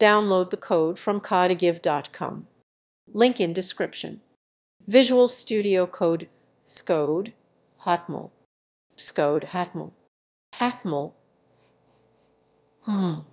Download the code from codigive.com. Link in description. Visual Studio Code Scode Hatmel. Scode Hatmel. Hatmel. Hmm.